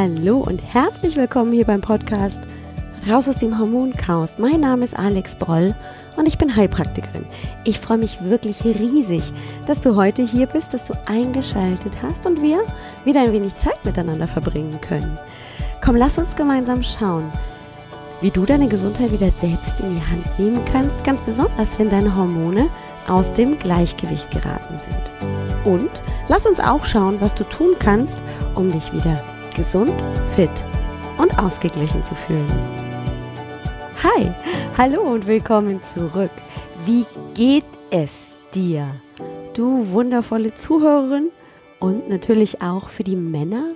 Hallo und herzlich willkommen hier beim Podcast Raus aus dem Hormonchaos. Mein Name ist Alex Broll und ich bin Heilpraktikerin. Ich freue mich wirklich riesig, dass du heute hier bist, dass du eingeschaltet hast und wir wieder ein wenig Zeit miteinander verbringen können. Komm, lass uns gemeinsam schauen, wie du deine Gesundheit wieder selbst in die Hand nehmen kannst, ganz besonders wenn deine Hormone aus dem Gleichgewicht geraten sind. Und lass uns auch schauen, was du tun kannst, um dich wieder gesund, fit und ausgeglichen zu fühlen. Hi, hallo und willkommen zurück. Wie geht es dir, du wundervolle Zuhörerin und natürlich auch für die Männer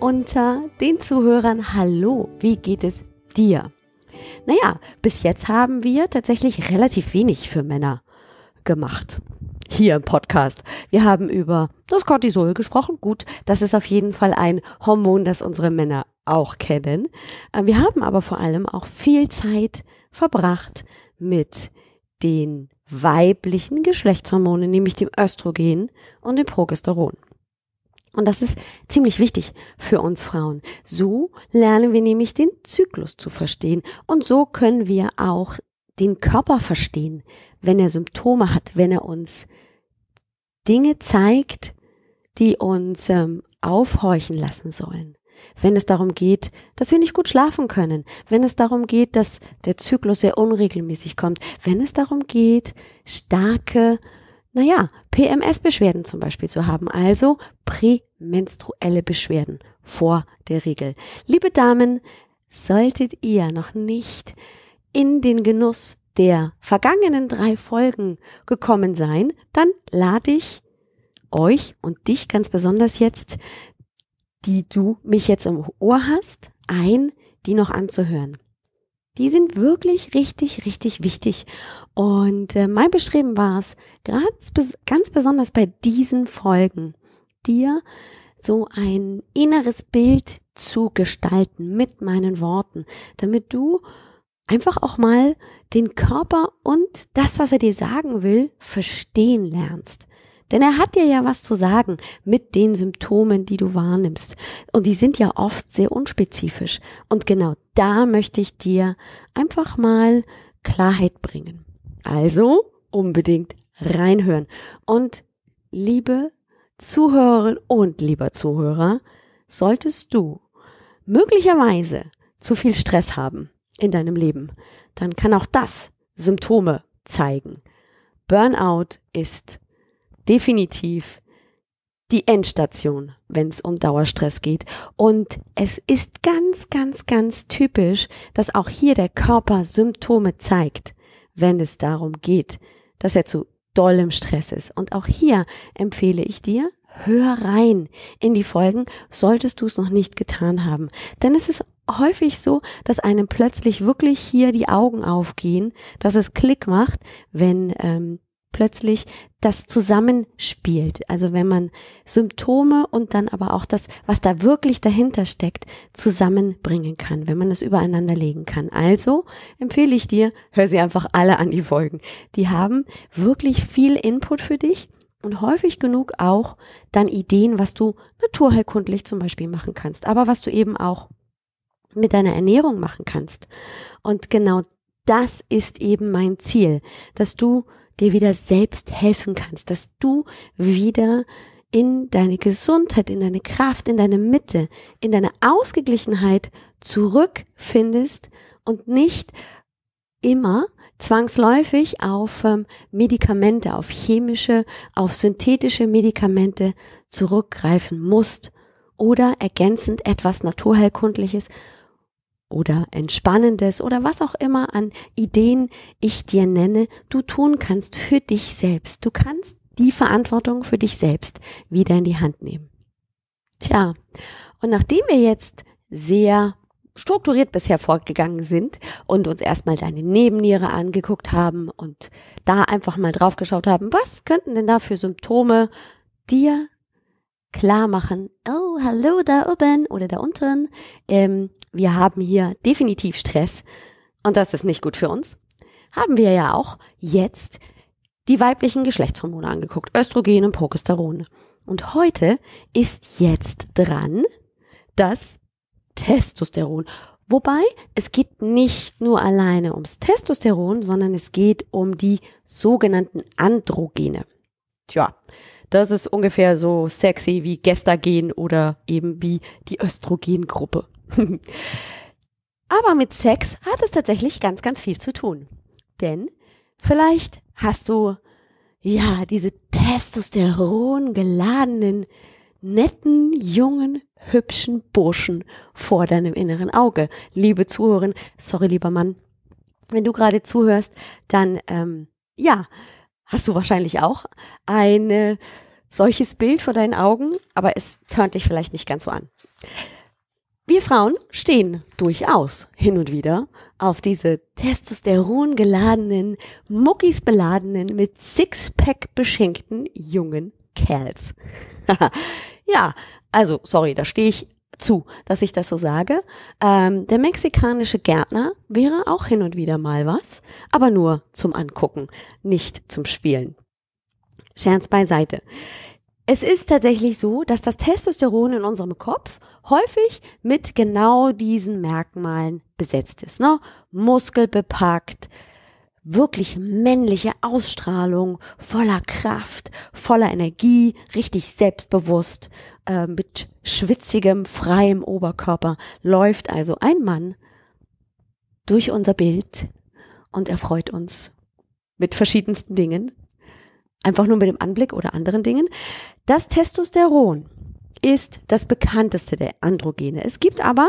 unter den Zuhörern? Hallo, wie geht es dir? Naja, bis jetzt haben wir tatsächlich relativ wenig für Männer gemacht hier im Podcast. Wir haben über das Cortisol gesprochen. Gut, das ist auf jeden Fall ein Hormon, das unsere Männer auch kennen. Äh, wir haben aber vor allem auch viel Zeit verbracht mit den weiblichen Geschlechtshormonen, nämlich dem Östrogen und dem Progesteron. Und das ist ziemlich wichtig für uns Frauen. So lernen wir nämlich den Zyklus zu verstehen und so können wir auch den Körper verstehen, wenn er Symptome hat, wenn er uns Dinge zeigt, die uns ähm, aufhorchen lassen sollen. Wenn es darum geht, dass wir nicht gut schlafen können, wenn es darum geht, dass der Zyklus sehr unregelmäßig kommt, wenn es darum geht, starke, naja, PMS-Beschwerden zum Beispiel zu haben, also prämenstruelle Beschwerden vor der Regel. Liebe Damen, solltet ihr noch nicht in den Genuss der vergangenen drei Folgen gekommen sein, dann lade ich euch und dich ganz besonders jetzt, die du mich jetzt im Ohr hast, ein, die noch anzuhören. Die sind wirklich richtig, richtig wichtig. Und äh, mein Bestreben war es, ganz, ganz besonders bei diesen Folgen, dir so ein inneres Bild zu gestalten mit meinen Worten, damit du einfach auch mal den Körper und das, was er dir sagen will, verstehen lernst. Denn er hat dir ja was zu sagen mit den Symptomen, die du wahrnimmst. Und die sind ja oft sehr unspezifisch. Und genau da möchte ich dir einfach mal Klarheit bringen. Also unbedingt reinhören. Und liebe Zuhörerin und lieber Zuhörer, solltest du möglicherweise zu viel Stress haben, in deinem Leben, dann kann auch das Symptome zeigen. Burnout ist definitiv die Endstation, wenn es um Dauerstress geht. Und es ist ganz, ganz, ganz typisch, dass auch hier der Körper Symptome zeigt, wenn es darum geht, dass er zu dollem Stress ist. Und auch hier empfehle ich dir, Hör rein in die Folgen, solltest du es noch nicht getan haben. Denn es ist häufig so, dass einem plötzlich wirklich hier die Augen aufgehen, dass es Klick macht, wenn ähm, plötzlich das zusammenspielt. Also wenn man Symptome und dann aber auch das, was da wirklich dahinter steckt, zusammenbringen kann, wenn man es übereinander legen kann. Also empfehle ich dir, hör sie einfach alle an die Folgen. Die haben wirklich viel Input für dich und häufig genug auch dann Ideen, was du naturheilkundlich zum Beispiel machen kannst, aber was du eben auch mit deiner Ernährung machen kannst. Und genau das ist eben mein Ziel, dass du dir wieder selbst helfen kannst, dass du wieder in deine Gesundheit, in deine Kraft, in deine Mitte, in deine Ausgeglichenheit zurückfindest und nicht immer zwangsläufig auf ähm, Medikamente, auf chemische, auf synthetische Medikamente zurückgreifen musst oder ergänzend etwas Naturheilkundliches oder Entspannendes oder was auch immer an Ideen ich dir nenne, du tun kannst für dich selbst. Du kannst die Verantwortung für dich selbst wieder in die Hand nehmen. Tja, und nachdem wir jetzt sehr strukturiert bisher vorgegangen sind und uns erstmal deine Nebenniere angeguckt haben und da einfach mal drauf geschaut haben, was könnten denn da für Symptome dir klar machen, oh, hallo da oben oder da unten, ähm, wir haben hier definitiv Stress und das ist nicht gut für uns, haben wir ja auch jetzt die weiblichen Geschlechtshormone angeguckt, Östrogen und Progesteron. Und heute ist jetzt dran, dass Testosteron. Wobei es geht nicht nur alleine ums Testosteron, sondern es geht um die sogenannten Androgene. Tja, das ist ungefähr so sexy wie Gestagen oder eben wie die Östrogengruppe. Aber mit Sex hat es tatsächlich ganz, ganz viel zu tun. Denn vielleicht hast du ja diese testosterongeladenen, netten, jungen hübschen Burschen vor deinem inneren Auge. Liebe Zuhörerin, sorry, lieber Mann, wenn du gerade zuhörst, dann ähm, ja, hast du wahrscheinlich auch ein solches Bild vor deinen Augen, aber es turnt dich vielleicht nicht ganz so an. Wir Frauen stehen durchaus hin und wieder auf diese Testosteron geladenen, Muckis beladenen, mit Sixpack beschenkten jungen Kerls. ja, also, sorry, da stehe ich zu, dass ich das so sage. Ähm, der mexikanische Gärtner wäre auch hin und wieder mal was, aber nur zum Angucken, nicht zum Spielen. Scherz beiseite. Es ist tatsächlich so, dass das Testosteron in unserem Kopf häufig mit genau diesen Merkmalen besetzt ist. Ne? Muskelbepackt, wirklich männliche Ausstrahlung, voller Kraft, voller Energie, richtig selbstbewusst äh, mit schwitzigem, freiem Oberkörper läuft also ein Mann durch unser Bild und erfreut uns mit verschiedensten Dingen. Einfach nur mit dem Anblick oder anderen Dingen. Das Testosteron ist das bekannteste der Androgene. Es gibt aber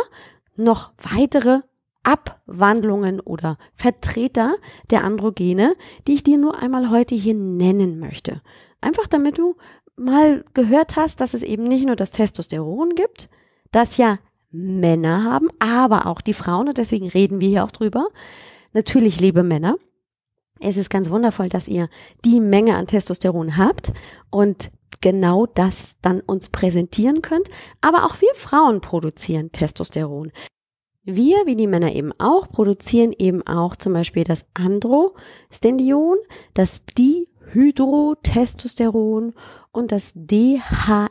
noch weitere Abwandlungen oder Vertreter der Androgene, die ich dir nur einmal heute hier nennen möchte. Einfach damit du mal gehört hast, dass es eben nicht nur das Testosteron gibt, das ja Männer haben, aber auch die Frauen, und deswegen reden wir hier auch drüber. Natürlich, liebe Männer, es ist ganz wundervoll, dass ihr die Menge an Testosteron habt und genau das dann uns präsentieren könnt. Aber auch wir Frauen produzieren Testosteron. Wir, wie die Männer eben auch, produzieren eben auch zum Beispiel das Androstendion, das Dihydrotestosteron und das DHEA,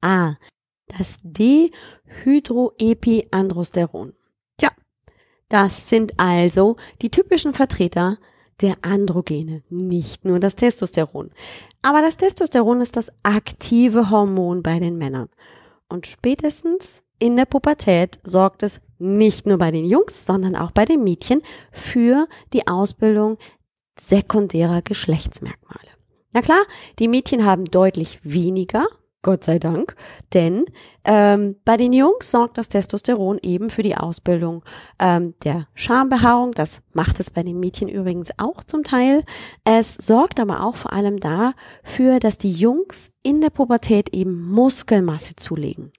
das Dehydroepiandrosteron. Tja, das sind also die typischen Vertreter der Androgene, nicht nur das Testosteron. Aber das Testosteron ist das aktive Hormon bei den Männern. Und spätestens in der Pubertät sorgt es nicht nur bei den Jungs, sondern auch bei den Mädchen für die Ausbildung sekundärer Geschlechtsmerkmale. Na klar, die Mädchen haben deutlich weniger, Gott sei Dank, denn ähm, bei den Jungs sorgt das Testosteron eben für die Ausbildung ähm, der Schambehaarung. Das macht es bei den Mädchen übrigens auch zum Teil. Es sorgt aber auch vor allem dafür, dass die Jungs in der Pubertät eben Muskelmasse zulegen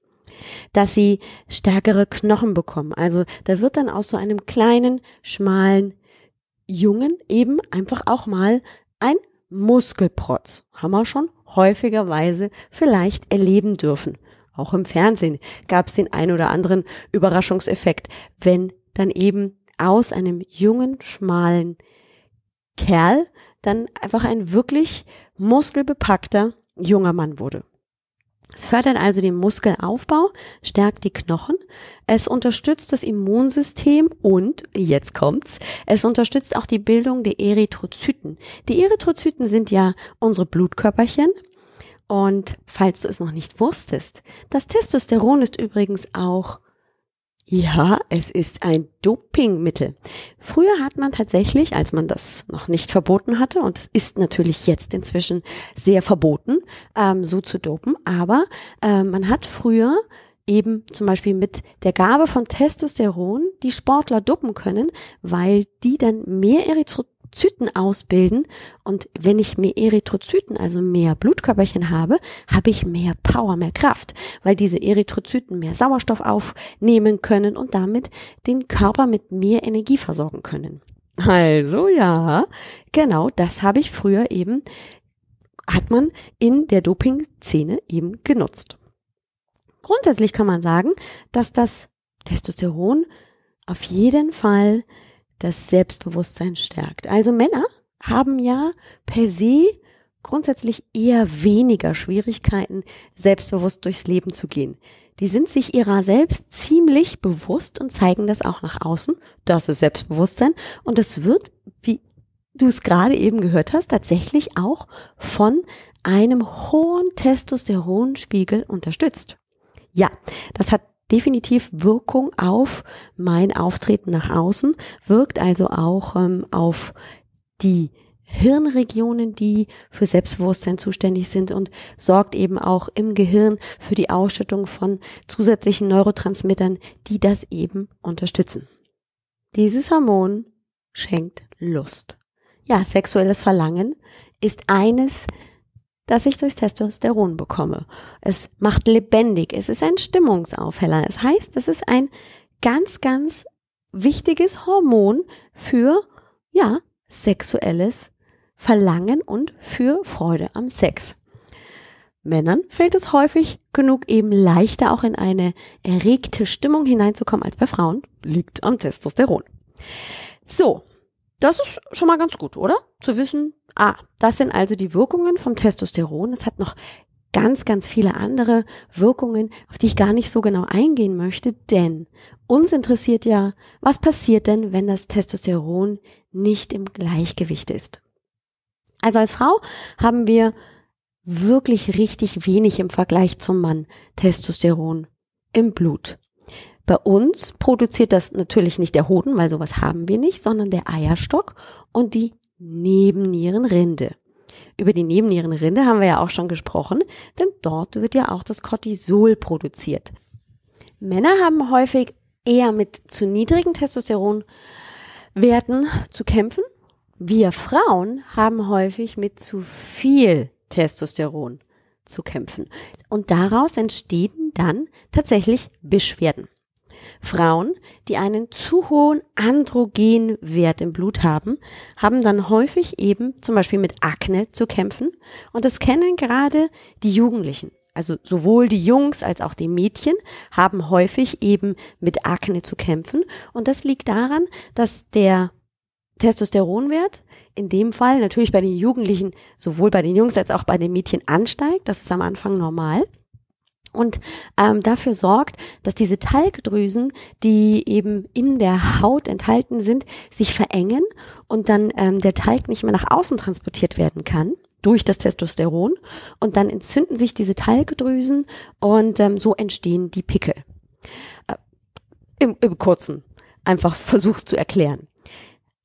dass sie stärkere Knochen bekommen. Also da wird dann aus so einem kleinen, schmalen Jungen eben einfach auch mal ein Muskelprotz haben wir schon häufigerweise vielleicht erleben dürfen. Auch im Fernsehen gab es den ein oder anderen Überraschungseffekt, wenn dann eben aus einem jungen, schmalen Kerl dann einfach ein wirklich muskelbepackter junger Mann wurde. Es fördert also den Muskelaufbau, stärkt die Knochen, es unterstützt das Immunsystem und, jetzt kommt's, es unterstützt auch die Bildung der Erythrozyten. Die Erythrozyten sind ja unsere Blutkörperchen. Und falls du es noch nicht wusstest, das Testosteron ist übrigens auch ja, es ist ein Dopingmittel. Früher hat man tatsächlich, als man das noch nicht verboten hatte, und es ist natürlich jetzt inzwischen sehr verboten, ähm, so zu dopen, aber äh, man hat früher eben zum Beispiel mit der Gabe von Testosteron die Sportler dopen können, weil die dann mehr Erythro Erythrozyten ausbilden. Und wenn ich mehr Erythrozyten, also mehr Blutkörperchen habe, habe ich mehr Power, mehr Kraft, weil diese Erythrozyten mehr Sauerstoff aufnehmen können und damit den Körper mit mehr Energie versorgen können. Also ja, genau das habe ich früher eben, hat man in der Doping-Szene eben genutzt. Grundsätzlich kann man sagen, dass das Testosteron auf jeden Fall das Selbstbewusstsein stärkt. Also Männer haben ja per se grundsätzlich eher weniger Schwierigkeiten, selbstbewusst durchs Leben zu gehen. Die sind sich ihrer selbst ziemlich bewusst und zeigen das auch nach außen. Das ist Selbstbewusstsein. Und das wird, wie du es gerade eben gehört hast, tatsächlich auch von einem hohen Testosteronspiegel unterstützt. Ja, das hat definitiv Wirkung auf mein Auftreten nach außen, wirkt also auch ähm, auf die Hirnregionen, die für Selbstbewusstsein zuständig sind und sorgt eben auch im Gehirn für die Ausstattung von zusätzlichen Neurotransmittern, die das eben unterstützen. Dieses Hormon schenkt Lust. Ja, sexuelles Verlangen ist eines der das ich durchs Testosteron bekomme. Es macht lebendig, es ist ein Stimmungsaufheller. Es heißt, es ist ein ganz, ganz wichtiges Hormon für, ja, sexuelles Verlangen und für Freude am Sex. Männern fällt es häufig genug eben leichter auch in eine erregte Stimmung hineinzukommen als bei Frauen, liegt am Testosteron. So, das ist schon mal ganz gut, oder? Zu wissen, Ah, das sind also die Wirkungen vom Testosteron. Es hat noch ganz, ganz viele andere Wirkungen, auf die ich gar nicht so genau eingehen möchte, denn uns interessiert ja, was passiert denn, wenn das Testosteron nicht im Gleichgewicht ist. Also als Frau haben wir wirklich richtig wenig im Vergleich zum Mann Testosteron im Blut. Bei uns produziert das natürlich nicht der Hoden, weil sowas haben wir nicht, sondern der Eierstock und die Nebennierenrinde. Über die Nebennierenrinde haben wir ja auch schon gesprochen, denn dort wird ja auch das Cortisol produziert. Männer haben häufig eher mit zu niedrigen Testosteronwerten zu kämpfen. Wir Frauen haben häufig mit zu viel Testosteron zu kämpfen. Und daraus entstehen dann tatsächlich Beschwerden. Frauen, die einen zu hohen Androgenwert im Blut haben, haben dann häufig eben zum Beispiel mit Akne zu kämpfen. Und das kennen gerade die Jugendlichen. Also sowohl die Jungs als auch die Mädchen haben häufig eben mit Akne zu kämpfen. Und das liegt daran, dass der Testosteronwert in dem Fall natürlich bei den Jugendlichen, sowohl bei den Jungs als auch bei den Mädchen ansteigt. Das ist am Anfang normal und ähm, dafür sorgt, dass diese Talgdrüsen, die eben in der Haut enthalten sind, sich verengen und dann ähm, der Talg nicht mehr nach außen transportiert werden kann durch das Testosteron und dann entzünden sich diese Talgdrüsen und ähm, so entstehen die Pickel. Äh, im, Im kurzen, einfach versucht zu erklären.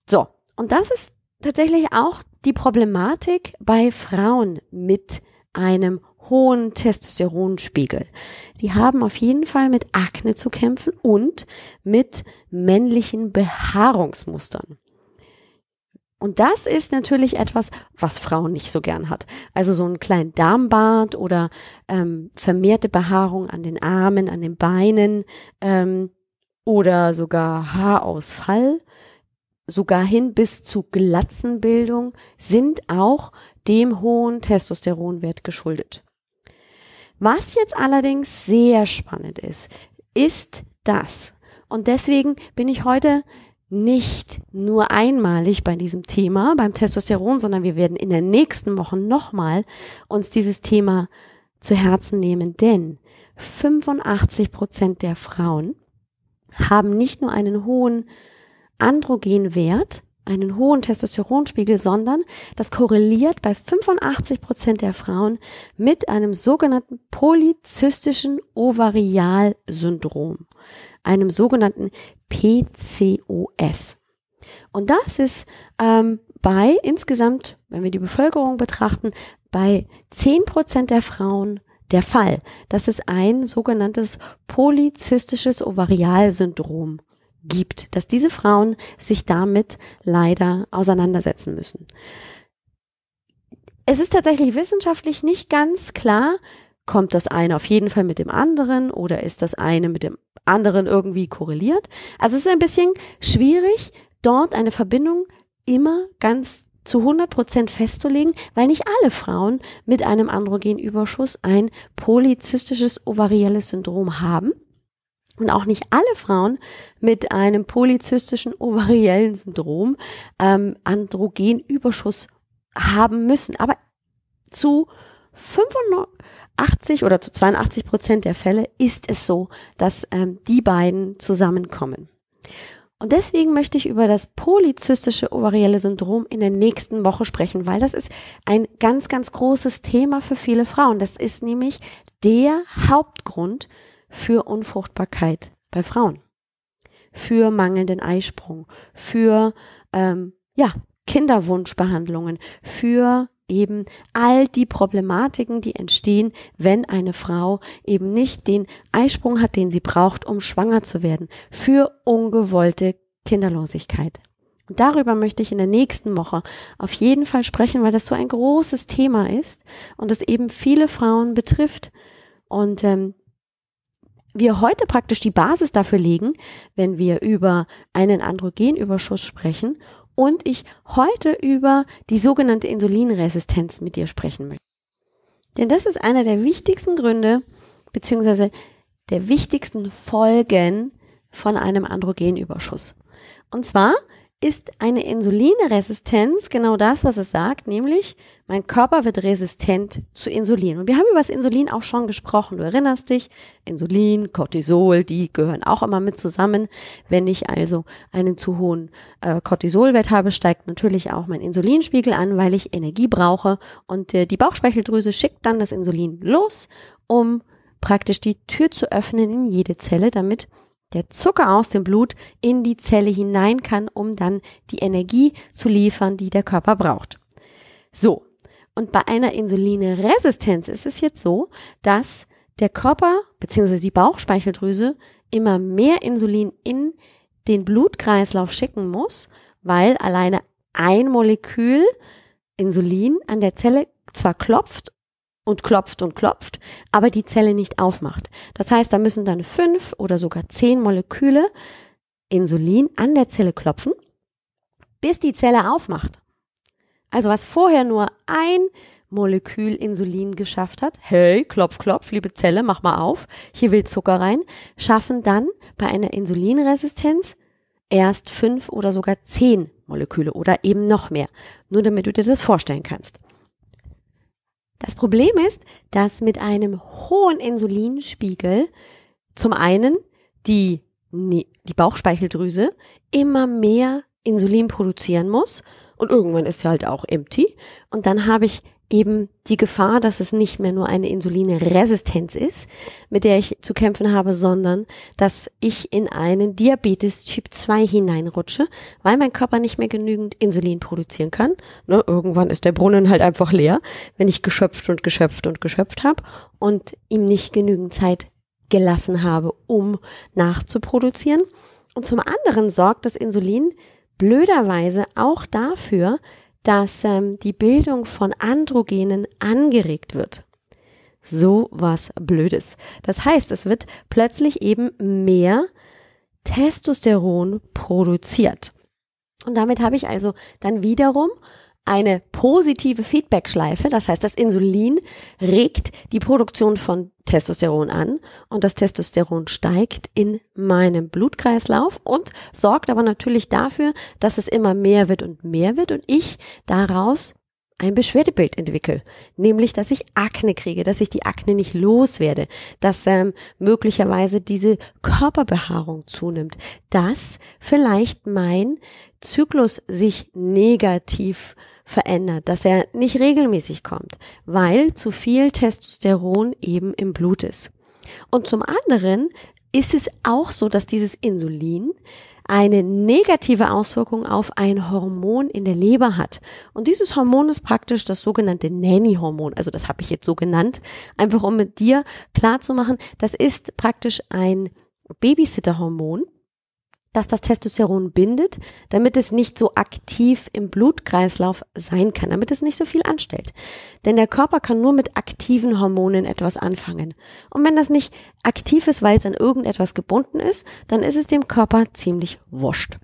So, und das ist tatsächlich auch die Problematik bei Frauen mit einem hohen Testosteronspiegel. Die haben auf jeden Fall mit Akne zu kämpfen und mit männlichen Behaarungsmustern. Und das ist natürlich etwas, was Frauen nicht so gern hat. Also so einen kleinen Darmbart oder ähm, vermehrte Behaarung an den Armen, an den Beinen ähm, oder sogar Haarausfall, sogar hin bis zu Glatzenbildung sind auch dem hohen Testosteronwert geschuldet. Was jetzt allerdings sehr spannend ist, ist das. Und deswegen bin ich heute nicht nur einmalig bei diesem Thema, beim Testosteron, sondern wir werden in den nächsten Wochen nochmal uns dieses Thema zu Herzen nehmen, denn 85 Prozent der Frauen haben nicht nur einen hohen Androgenwert, einen hohen Testosteronspiegel, sondern das korreliert bei 85 Prozent der Frauen mit einem sogenannten polyzystischen Ovarialsyndrom, einem sogenannten PCOS. Und das ist ähm, bei insgesamt, wenn wir die Bevölkerung betrachten, bei 10 Prozent der Frauen der Fall, Das ist ein sogenanntes polyzystisches Ovarialsyndrom gibt, dass diese Frauen sich damit leider auseinandersetzen müssen. Es ist tatsächlich wissenschaftlich nicht ganz klar, kommt das eine auf jeden Fall mit dem anderen oder ist das eine mit dem anderen irgendwie korreliert. Also es ist ein bisschen schwierig, dort eine Verbindung immer ganz zu 100 Prozent festzulegen, weil nicht alle Frauen mit einem Androgenüberschuss ein polyzystisches ovarielles Syndrom haben und auch nicht alle Frauen mit einem polyzystischen ovariellen Syndrom ähm, Androgenüberschuss haben müssen. Aber zu 85 oder zu 82 Prozent der Fälle ist es so, dass ähm, die beiden zusammenkommen. Und deswegen möchte ich über das polyzystische ovarielle Syndrom in der nächsten Woche sprechen, weil das ist ein ganz, ganz großes Thema für viele Frauen. Das ist nämlich der Hauptgrund, für Unfruchtbarkeit bei Frauen, für mangelnden Eisprung, für ähm, ja, Kinderwunschbehandlungen, für eben all die Problematiken, die entstehen, wenn eine Frau eben nicht den Eisprung hat, den sie braucht, um schwanger zu werden, für ungewollte Kinderlosigkeit. Und darüber möchte ich in der nächsten Woche auf jeden Fall sprechen, weil das so ein großes Thema ist und es eben viele Frauen betrifft. Und ähm, wir heute praktisch die Basis dafür legen, wenn wir über einen Androgenüberschuss sprechen und ich heute über die sogenannte Insulinresistenz mit dir sprechen möchte. Denn das ist einer der wichtigsten Gründe bzw. der wichtigsten Folgen von einem Androgenüberschuss. Und zwar ist eine Insulinresistenz genau das, was es sagt, nämlich mein Körper wird resistent zu Insulin. Und wir haben über das Insulin auch schon gesprochen. Du erinnerst dich, Insulin, Cortisol, die gehören auch immer mit zusammen. Wenn ich also einen zu hohen äh, Cortisolwert habe, steigt natürlich auch mein Insulinspiegel an, weil ich Energie brauche. Und äh, die Bauchspeicheldrüse schickt dann das Insulin los, um praktisch die Tür zu öffnen in jede Zelle, damit der Zucker aus dem Blut in die Zelle hinein kann, um dann die Energie zu liefern, die der Körper braucht. So, und bei einer Insulinresistenz ist es jetzt so, dass der Körper bzw. die Bauchspeicheldrüse immer mehr Insulin in den Blutkreislauf schicken muss, weil alleine ein Molekül Insulin an der Zelle zwar klopft und klopft und klopft, aber die Zelle nicht aufmacht. Das heißt, da müssen dann fünf oder sogar zehn Moleküle Insulin an der Zelle klopfen, bis die Zelle aufmacht. Also was vorher nur ein Molekül Insulin geschafft hat, hey, klopf, klopf, liebe Zelle, mach mal auf, hier will Zucker rein, schaffen dann bei einer Insulinresistenz erst fünf oder sogar zehn Moleküle oder eben noch mehr. Nur damit du dir das vorstellen kannst. Das Problem ist, dass mit einem hohen Insulinspiegel zum einen die, ne-, die Bauchspeicheldrüse immer mehr Insulin produzieren muss und irgendwann ist sie halt auch empty und dann habe ich eben die Gefahr, dass es nicht mehr nur eine Insulinresistenz ist, mit der ich zu kämpfen habe, sondern dass ich in einen Diabetes Typ 2 hineinrutsche, weil mein Körper nicht mehr genügend Insulin produzieren kann. Ne, irgendwann ist der Brunnen halt einfach leer, wenn ich geschöpft und geschöpft und geschöpft habe und ihm nicht genügend Zeit gelassen habe, um nachzuproduzieren. Und zum anderen sorgt das Insulin blöderweise auch dafür, dass ähm, die Bildung von Androgenen angeregt wird. So was Blödes. Das heißt, es wird plötzlich eben mehr Testosteron produziert. Und damit habe ich also dann wiederum eine positive Feedbackschleife. Das heißt, das Insulin regt die Produktion von Testosteron an und das Testosteron steigt in meinem Blutkreislauf und sorgt aber natürlich dafür, dass es immer mehr wird und mehr wird und ich daraus ein Beschwerdebild entwickle, nämlich dass ich Akne kriege, dass ich die Akne nicht loswerde, dass ähm, möglicherweise diese Körperbehaarung zunimmt, dass vielleicht mein Zyklus sich negativ verändert, dass er nicht regelmäßig kommt, weil zu viel Testosteron eben im Blut ist. Und zum anderen ist es auch so, dass dieses Insulin eine negative Auswirkung auf ein Hormon in der Leber hat. Und dieses Hormon ist praktisch das sogenannte Nanny-Hormon. Also das habe ich jetzt so genannt, einfach um mit dir klar zu machen, das ist praktisch ein Babysitter-Hormon, dass das Testosteron bindet, damit es nicht so aktiv im Blutkreislauf sein kann, damit es nicht so viel anstellt. Denn der Körper kann nur mit aktiven Hormonen etwas anfangen. Und wenn das nicht aktiv ist, weil es an irgendetwas gebunden ist, dann ist es dem Körper ziemlich wurscht.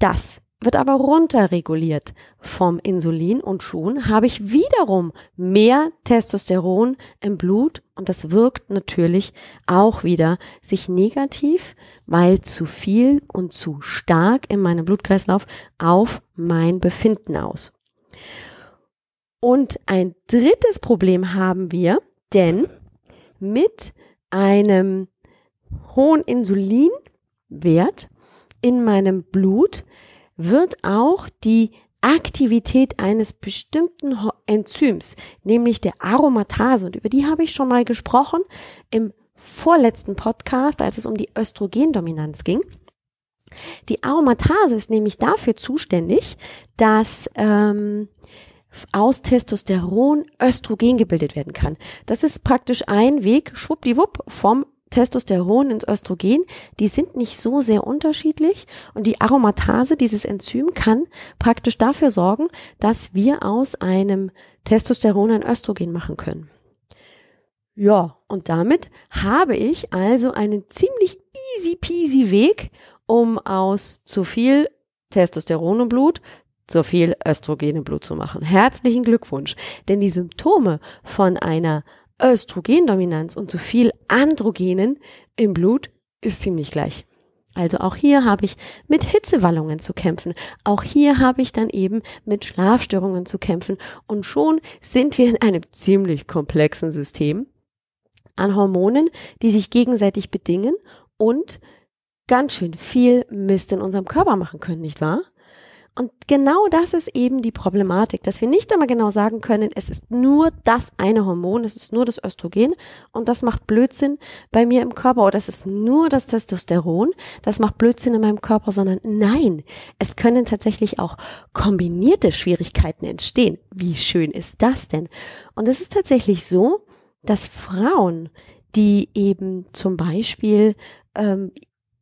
Das wird aber runterreguliert vom Insulin und schon habe ich wiederum mehr Testosteron im Blut und das wirkt natürlich auch wieder sich negativ, weil zu viel und zu stark in meinem Blutkreislauf auf mein Befinden aus. Und ein drittes Problem haben wir, denn mit einem hohen Insulinwert in meinem Blut wird auch die Aktivität eines bestimmten Enzyms, nämlich der Aromatase, und über die habe ich schon mal gesprochen im vorletzten Podcast, als es um die Östrogendominanz ging. Die Aromatase ist nämlich dafür zuständig, dass ähm, aus Testosteron Östrogen gebildet werden kann. Das ist praktisch ein Weg, schwuppdiwupp, vom Testosteron ins Östrogen, die sind nicht so sehr unterschiedlich und die Aromatase, dieses Enzym, kann praktisch dafür sorgen, dass wir aus einem Testosteron ein Östrogen machen können. Ja, und damit habe ich also einen ziemlich easy peasy Weg, um aus zu viel Testosteron im Blut zu viel Östrogen im Blut zu machen. Herzlichen Glückwunsch, denn die Symptome von einer Östrogendominanz und zu viel Androgenen im Blut ist ziemlich gleich. Also auch hier habe ich mit Hitzewallungen zu kämpfen. Auch hier habe ich dann eben mit Schlafstörungen zu kämpfen. Und schon sind wir in einem ziemlich komplexen System an Hormonen, die sich gegenseitig bedingen und ganz schön viel Mist in unserem Körper machen können, nicht wahr? Und genau das ist eben die Problematik, dass wir nicht immer genau sagen können, es ist nur das eine Hormon, es ist nur das Östrogen und das macht Blödsinn bei mir im Körper oder es ist nur das Testosteron, das macht Blödsinn in meinem Körper, sondern nein, es können tatsächlich auch kombinierte Schwierigkeiten entstehen. Wie schön ist das denn? Und es ist tatsächlich so, dass Frauen, die eben zum Beispiel ähm,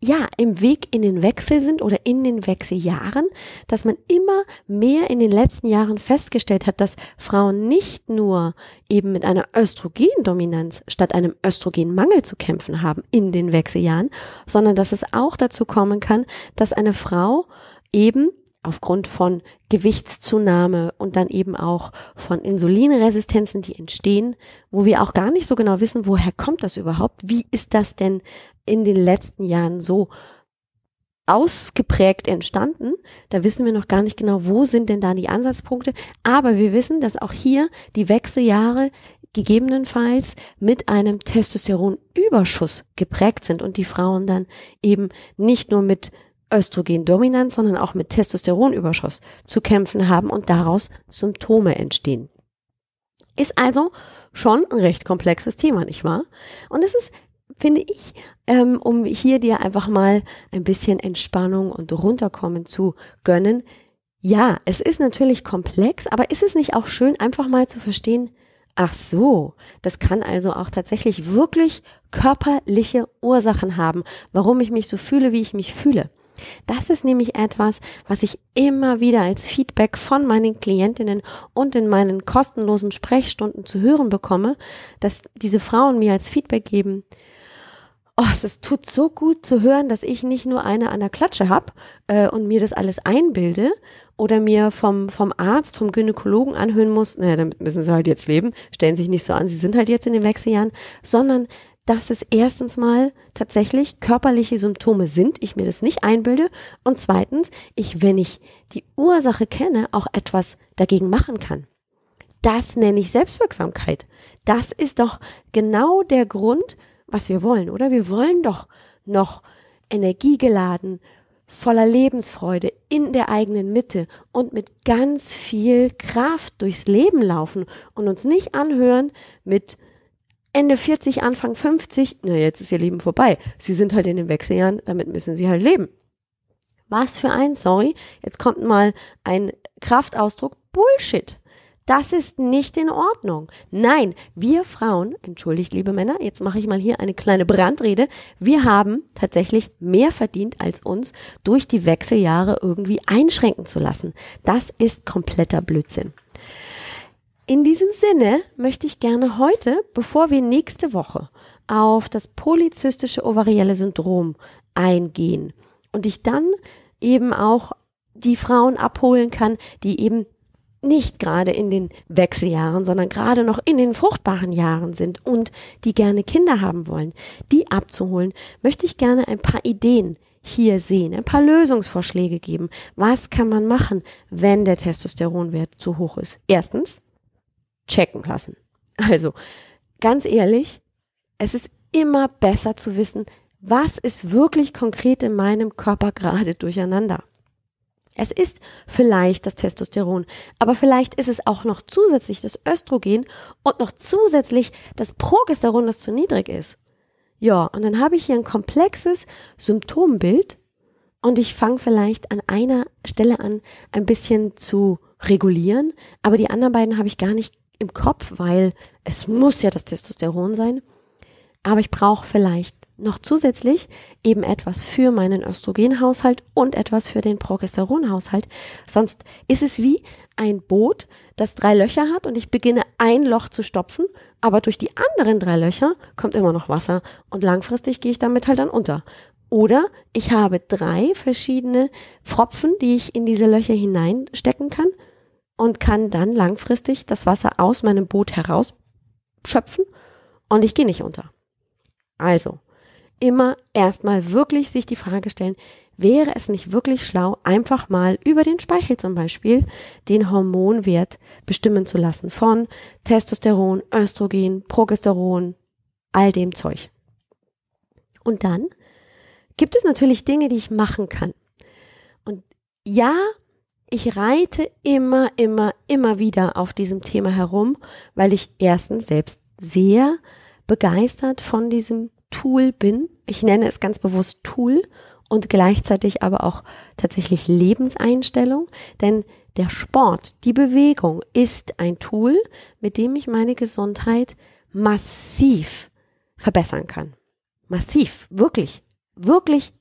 ja, im Weg in den Wechsel sind oder in den Wechseljahren, dass man immer mehr in den letzten Jahren festgestellt hat, dass Frauen nicht nur eben mit einer Östrogendominanz statt einem Östrogenmangel zu kämpfen haben in den Wechseljahren, sondern dass es auch dazu kommen kann, dass eine Frau eben aufgrund von Gewichtszunahme und dann eben auch von Insulinresistenzen, die entstehen, wo wir auch gar nicht so genau wissen, woher kommt das überhaupt? Wie ist das denn in den letzten Jahren so ausgeprägt entstanden? Da wissen wir noch gar nicht genau, wo sind denn da die Ansatzpunkte. Aber wir wissen, dass auch hier die Wechseljahre gegebenenfalls mit einem Testosteronüberschuss geprägt sind und die Frauen dann eben nicht nur mit Östrogendominanz, sondern auch mit Testosteronüberschuss zu kämpfen haben und daraus Symptome entstehen. Ist also schon ein recht komplexes Thema, nicht wahr? Und es ist, finde ich, ähm, um hier dir einfach mal ein bisschen Entspannung und runterkommen zu gönnen. Ja, es ist natürlich komplex, aber ist es nicht auch schön, einfach mal zu verstehen, Ach so, das kann also auch tatsächlich wirklich körperliche Ursachen haben, warum ich mich so fühle, wie ich mich fühle. Das ist nämlich etwas, was ich immer wieder als Feedback von meinen Klientinnen und in meinen kostenlosen Sprechstunden zu hören bekomme, dass diese Frauen mir als Feedback geben, oh, es tut so gut zu hören, dass ich nicht nur eine an der Klatsche habe äh, und mir das alles einbilde oder mir vom, vom Arzt, vom Gynäkologen anhören muss, naja, damit müssen sie halt jetzt leben, stellen sich nicht so an, sie sind halt jetzt in den Wechseljahren, sondern dass es erstens mal tatsächlich körperliche Symptome sind, ich mir das nicht einbilde und zweitens, ich, wenn ich die Ursache kenne, auch etwas dagegen machen kann. Das nenne ich Selbstwirksamkeit. Das ist doch genau der Grund, was wir wollen, oder? Wir wollen doch noch energiegeladen, voller Lebensfreude, in der eigenen Mitte und mit ganz viel Kraft durchs Leben laufen und uns nicht anhören mit Ende 40, Anfang 50, na, jetzt ist ihr Leben vorbei. Sie sind halt in den Wechseljahren, damit müssen sie halt leben. Was für ein, sorry, jetzt kommt mal ein Kraftausdruck, Bullshit. Das ist nicht in Ordnung. Nein, wir Frauen, entschuldigt liebe Männer, jetzt mache ich mal hier eine kleine Brandrede, wir haben tatsächlich mehr verdient, als uns durch die Wechseljahre irgendwie einschränken zu lassen. Das ist kompletter Blödsinn. In diesem Sinne möchte ich gerne heute, bevor wir nächste Woche auf das polyzystische ovarielle Syndrom eingehen und ich dann eben auch die Frauen abholen kann, die eben nicht gerade in den Wechseljahren, sondern gerade noch in den fruchtbaren Jahren sind und die gerne Kinder haben wollen, die abzuholen, möchte ich gerne ein paar Ideen hier sehen, ein paar Lösungsvorschläge geben. Was kann man machen, wenn der Testosteronwert zu hoch ist? Erstens, checken lassen. Also ganz ehrlich, es ist immer besser zu wissen, was ist wirklich konkret in meinem Körper gerade durcheinander. Es ist vielleicht das Testosteron, aber vielleicht ist es auch noch zusätzlich das Östrogen und noch zusätzlich das Progesteron, das zu niedrig ist. Ja, und dann habe ich hier ein komplexes Symptombild und ich fange vielleicht an einer Stelle an, ein bisschen zu regulieren, aber die anderen beiden habe ich gar nicht im Kopf, weil es muss ja das Testosteron sein. Aber ich brauche vielleicht noch zusätzlich eben etwas für meinen Östrogenhaushalt und etwas für den Progesteronhaushalt. Sonst ist es wie ein Boot, das drei Löcher hat und ich beginne ein Loch zu stopfen, aber durch die anderen drei Löcher kommt immer noch Wasser und langfristig gehe ich damit halt dann unter. Oder ich habe drei verschiedene Pfropfen, die ich in diese Löcher hineinstecken kann und kann dann langfristig das Wasser aus meinem Boot herausschöpfen und ich gehe nicht unter. Also, immer erstmal wirklich sich die Frage stellen, wäre es nicht wirklich schlau, einfach mal über den Speichel zum Beispiel den Hormonwert bestimmen zu lassen von Testosteron, Östrogen, Progesteron, all dem Zeug. Und dann gibt es natürlich Dinge, die ich machen kann. Und ja, ich reite immer, immer, immer wieder auf diesem Thema herum, weil ich erstens selbst sehr begeistert von diesem Tool bin. Ich nenne es ganz bewusst Tool und gleichzeitig aber auch tatsächlich Lebenseinstellung, denn der Sport, die Bewegung ist ein Tool, mit dem ich meine Gesundheit massiv verbessern kann. Massiv, wirklich, wirklich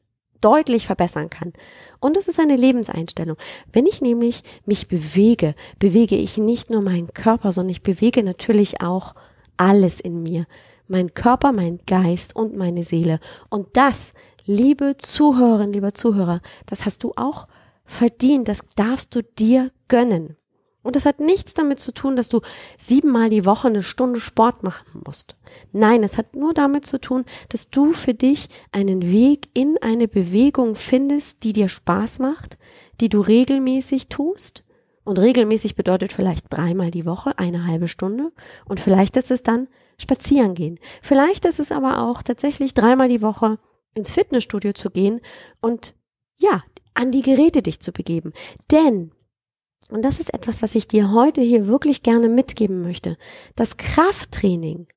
deutlich verbessern kann. Und das ist eine Lebenseinstellung. Wenn ich nämlich mich bewege, bewege ich nicht nur meinen Körper, sondern ich bewege natürlich auch alles in mir. Mein Körper, mein Geist und meine Seele. Und das, liebe Zuhörerin, lieber Zuhörer, das hast du auch verdient. Das darfst du dir gönnen. Und das hat nichts damit zu tun, dass du siebenmal die Woche eine Stunde Sport machen musst. Nein, es hat nur damit zu tun, dass du für dich einen Weg in eine Bewegung findest, die dir Spaß macht, die du regelmäßig tust. Und regelmäßig bedeutet vielleicht dreimal die Woche eine halbe Stunde. Und vielleicht ist es dann spazieren gehen. Vielleicht ist es aber auch tatsächlich dreimal die Woche ins Fitnessstudio zu gehen und ja, an die Geräte dich zu begeben. Denn und das ist etwas, was ich dir heute hier wirklich gerne mitgeben möchte. Das Krafttraining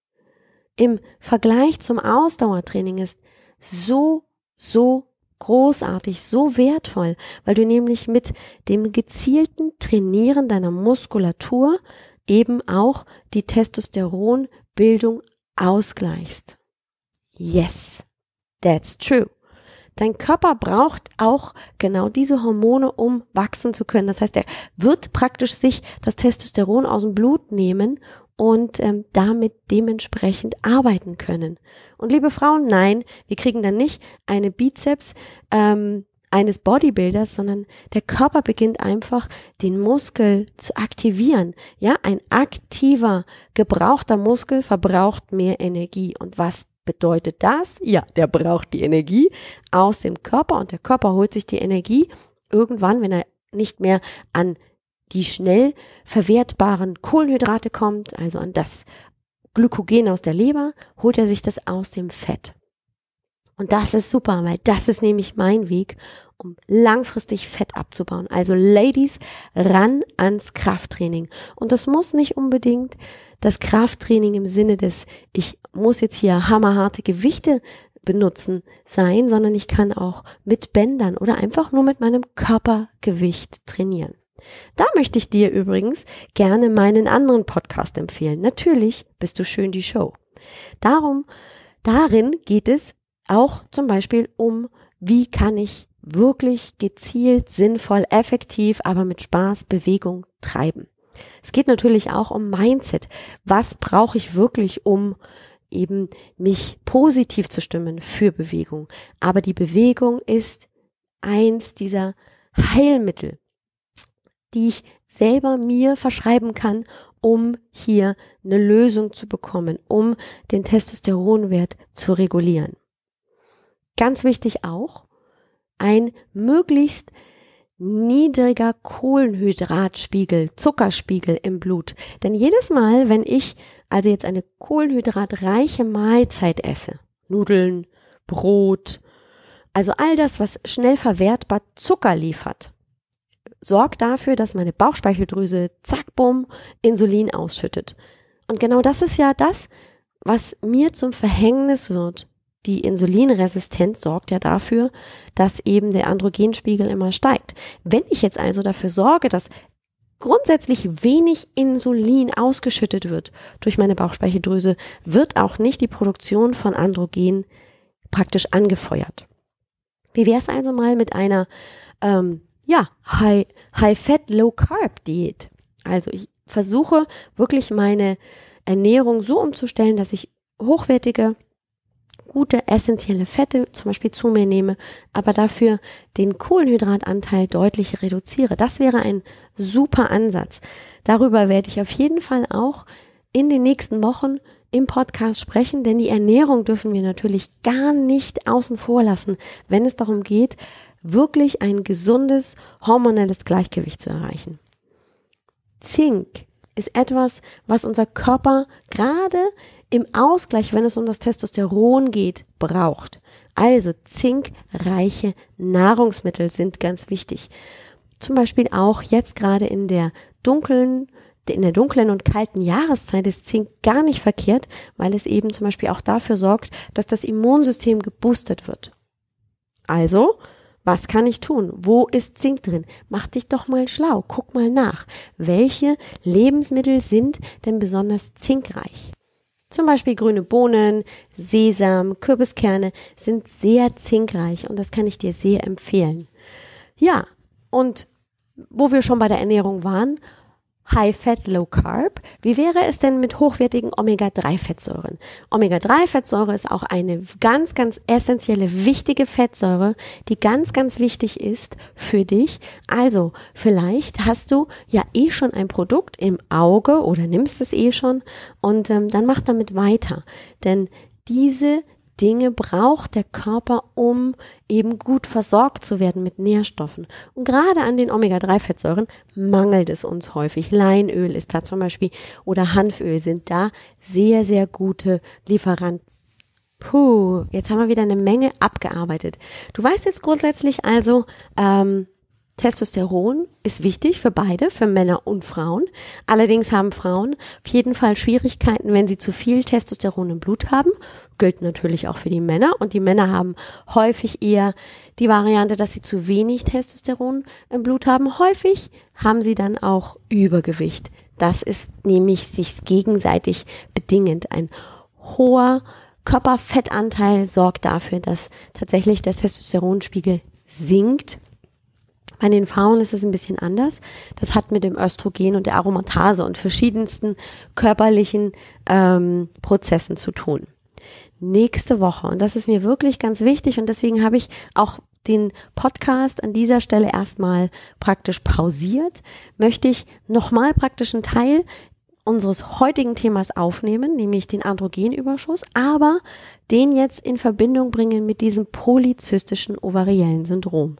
im Vergleich zum Ausdauertraining ist so, so großartig, so wertvoll, weil du nämlich mit dem gezielten Trainieren deiner Muskulatur eben auch die Testosteronbildung ausgleichst. Yes, that's true. Dein Körper braucht auch genau diese Hormone, um wachsen zu können. Das heißt, er wird praktisch sich das Testosteron aus dem Blut nehmen und ähm, damit dementsprechend arbeiten können. Und liebe Frauen, nein, wir kriegen dann nicht eine Bizeps ähm, eines Bodybuilders, sondern der Körper beginnt einfach den Muskel zu aktivieren. Ja, ein aktiver, gebrauchter Muskel verbraucht mehr Energie. Und was bedeutet das, ja, der braucht die Energie aus dem Körper und der Körper holt sich die Energie irgendwann, wenn er nicht mehr an die schnell verwertbaren Kohlenhydrate kommt, also an das Glykogen aus der Leber, holt er sich das aus dem Fett. Und das ist super, weil das ist nämlich mein Weg, um langfristig Fett abzubauen. Also Ladies, ran ans Krafttraining. Und das muss nicht unbedingt das Krafttraining im Sinne des, ich muss jetzt hier hammerharte Gewichte benutzen sein, sondern ich kann auch mit Bändern oder einfach nur mit meinem Körpergewicht trainieren. Da möchte ich dir übrigens gerne meinen anderen Podcast empfehlen. Natürlich bist du schön die Show. Darum, darin geht es auch zum Beispiel um, wie kann ich wirklich gezielt, sinnvoll, effektiv, aber mit Spaß Bewegung treiben. Es geht natürlich auch um Mindset. Was brauche ich wirklich, um eben mich positiv zu stimmen für Bewegung? Aber die Bewegung ist eins dieser Heilmittel, die ich selber mir verschreiben kann, um hier eine Lösung zu bekommen, um den Testosteronwert zu regulieren. Ganz wichtig auch, ein möglichst niedriger Kohlenhydratspiegel, Zuckerspiegel im Blut. Denn jedes Mal, wenn ich also jetzt eine kohlenhydratreiche Mahlzeit esse, Nudeln, Brot, also all das, was schnell verwertbar Zucker liefert, sorgt dafür, dass meine Bauchspeicheldrüse zack, bumm, Insulin ausschüttet. Und genau das ist ja das, was mir zum Verhängnis wird, die Insulinresistenz sorgt ja dafür, dass eben der Androgenspiegel immer steigt. Wenn ich jetzt also dafür sorge, dass grundsätzlich wenig Insulin ausgeschüttet wird durch meine Bauchspeicheldrüse, wird auch nicht die Produktion von Androgen praktisch angefeuert. Wie wäre es also mal mit einer ähm, ja, High-Fat, High fat low carb diät Also ich versuche wirklich meine Ernährung so umzustellen, dass ich hochwertige gute essentielle Fette zum Beispiel zu mir nehme, aber dafür den Kohlenhydratanteil deutlich reduziere. Das wäre ein super Ansatz. Darüber werde ich auf jeden Fall auch in den nächsten Wochen im Podcast sprechen, denn die Ernährung dürfen wir natürlich gar nicht außen vor lassen, wenn es darum geht, wirklich ein gesundes hormonelles Gleichgewicht zu erreichen. Zink ist etwas, was unser Körper gerade im Ausgleich, wenn es um das Testosteron geht, braucht. Also zinkreiche Nahrungsmittel sind ganz wichtig. Zum Beispiel auch jetzt gerade in der dunklen, in der dunklen und kalten Jahreszeit ist Zink gar nicht verkehrt, weil es eben zum Beispiel auch dafür sorgt, dass das Immunsystem geboostet wird. Also, was kann ich tun? Wo ist Zink drin? Mach dich doch mal schlau, guck mal nach. Welche Lebensmittel sind denn besonders zinkreich? Zum Beispiel grüne Bohnen, Sesam, Kürbiskerne sind sehr zinkreich und das kann ich dir sehr empfehlen. Ja, und wo wir schon bei der Ernährung waren, High Fat, Low Carb. Wie wäre es denn mit hochwertigen Omega-3-Fettsäuren? Omega-3-Fettsäure ist auch eine ganz, ganz essentielle, wichtige Fettsäure, die ganz, ganz wichtig ist für dich. Also, vielleicht hast du ja eh schon ein Produkt im Auge oder nimmst es eh schon und ähm, dann mach damit weiter. Denn diese Dinge braucht der Körper, um eben gut versorgt zu werden mit Nährstoffen. Und gerade an den Omega-3-Fettsäuren mangelt es uns häufig. Leinöl ist da zum Beispiel oder Hanföl sind da sehr, sehr gute Lieferanten. Puh, jetzt haben wir wieder eine Menge abgearbeitet. Du weißt jetzt grundsätzlich also, ähm, Testosteron ist wichtig für beide, für Männer und Frauen. Allerdings haben Frauen auf jeden Fall Schwierigkeiten, wenn sie zu viel Testosteron im Blut haben. Gilt natürlich auch für die Männer. Und die Männer haben häufig eher die Variante, dass sie zu wenig Testosteron im Blut haben. Häufig haben sie dann auch Übergewicht. Das ist nämlich sich gegenseitig bedingend. Ein hoher Körperfettanteil sorgt dafür, dass tatsächlich der Testosteronspiegel sinkt bei den Frauen ist es ein bisschen anders. Das hat mit dem Östrogen und der Aromatase und verschiedensten körperlichen ähm, Prozessen zu tun. Nächste Woche, und das ist mir wirklich ganz wichtig und deswegen habe ich auch den Podcast an dieser Stelle erstmal praktisch pausiert, möchte ich nochmal praktisch einen Teil unseres heutigen Themas aufnehmen, nämlich den Androgenüberschuss, aber den jetzt in Verbindung bringen mit diesem polyzystischen ovariellen Syndrom.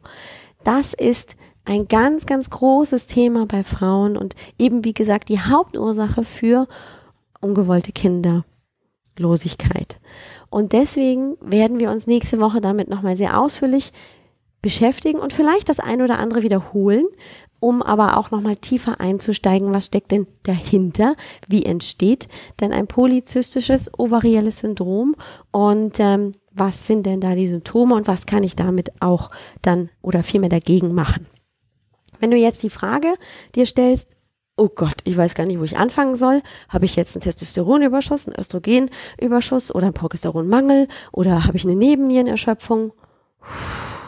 Das ist ein ganz, ganz großes Thema bei Frauen und eben, wie gesagt, die Hauptursache für ungewollte Kinderlosigkeit. Und deswegen werden wir uns nächste Woche damit nochmal sehr ausführlich beschäftigen und vielleicht das ein oder andere wiederholen, um aber auch nochmal tiefer einzusteigen, was steckt denn dahinter, wie entsteht denn ein polyzystisches ovarielles Syndrom und ähm, was sind denn da die Symptome und was kann ich damit auch dann oder vielmehr dagegen machen. Wenn du jetzt die Frage dir stellst, oh Gott, ich weiß gar nicht, wo ich anfangen soll. Habe ich jetzt einen Testosteronüberschuss, einen Östrogenüberschuss oder einen Progesteronmangel oder habe ich eine Nebennierenerschöpfung?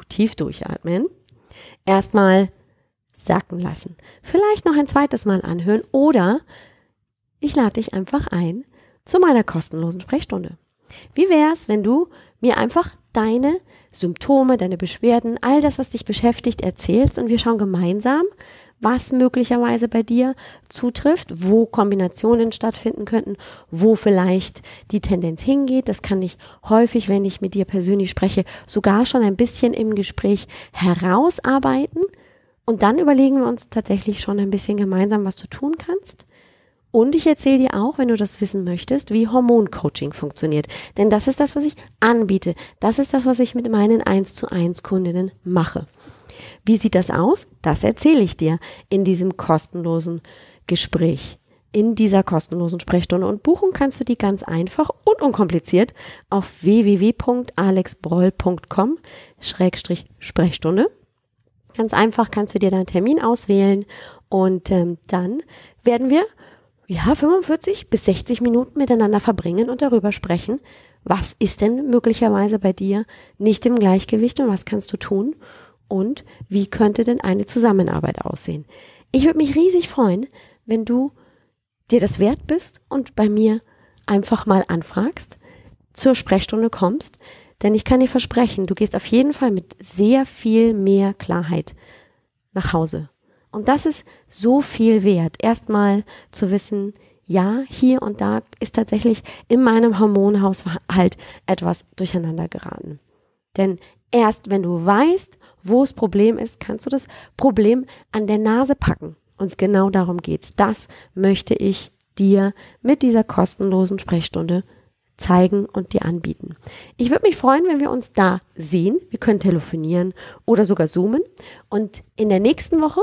tief durchatmen. Erstmal sacken lassen. Vielleicht noch ein zweites Mal anhören oder ich lade dich einfach ein zu meiner kostenlosen Sprechstunde. Wie wäre es, wenn du mir einfach deine Symptome, deine Beschwerden, all das, was dich beschäftigt, erzählst und wir schauen gemeinsam, was möglicherweise bei dir zutrifft, wo Kombinationen stattfinden könnten, wo vielleicht die Tendenz hingeht. Das kann ich häufig, wenn ich mit dir persönlich spreche, sogar schon ein bisschen im Gespräch herausarbeiten. Und dann überlegen wir uns tatsächlich schon ein bisschen gemeinsam, was du tun kannst. Und ich erzähle dir auch, wenn du das wissen möchtest, wie Hormoncoaching funktioniert. Denn das ist das, was ich anbiete. Das ist das, was ich mit meinen 1 zu 1 Kundinnen mache. Wie sieht das aus? Das erzähle ich dir in diesem kostenlosen Gespräch, in dieser kostenlosen Sprechstunde. Und buchen kannst du die ganz einfach und unkompliziert auf www.alexbroll.com-sprechstunde. Ganz einfach kannst du dir deinen Termin auswählen und ähm, dann werden wir ja, 45 bis 60 Minuten miteinander verbringen und darüber sprechen, was ist denn möglicherweise bei dir nicht im Gleichgewicht und was kannst du tun und wie könnte denn eine Zusammenarbeit aussehen. Ich würde mich riesig freuen, wenn du dir das wert bist und bei mir einfach mal anfragst, zur Sprechstunde kommst, denn ich kann dir versprechen, du gehst auf jeden Fall mit sehr viel mehr Klarheit nach Hause und das ist so viel wert. Erstmal zu wissen, ja, hier und da ist tatsächlich in meinem Hormonhaushalt etwas durcheinander geraten. Denn erst wenn du weißt, wo das Problem ist, kannst du das Problem an der Nase packen. Und genau darum geht's. Das möchte ich dir mit dieser kostenlosen Sprechstunde zeigen und dir anbieten. Ich würde mich freuen, wenn wir uns da sehen. Wir können telefonieren oder sogar zoomen. Und in der nächsten Woche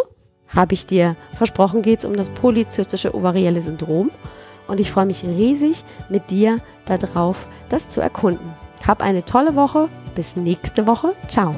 habe ich dir versprochen, geht es um das polyzystische ovarielle Syndrom. Und ich freue mich riesig mit dir darauf, das zu erkunden. Hab eine tolle Woche. Bis nächste Woche. Ciao.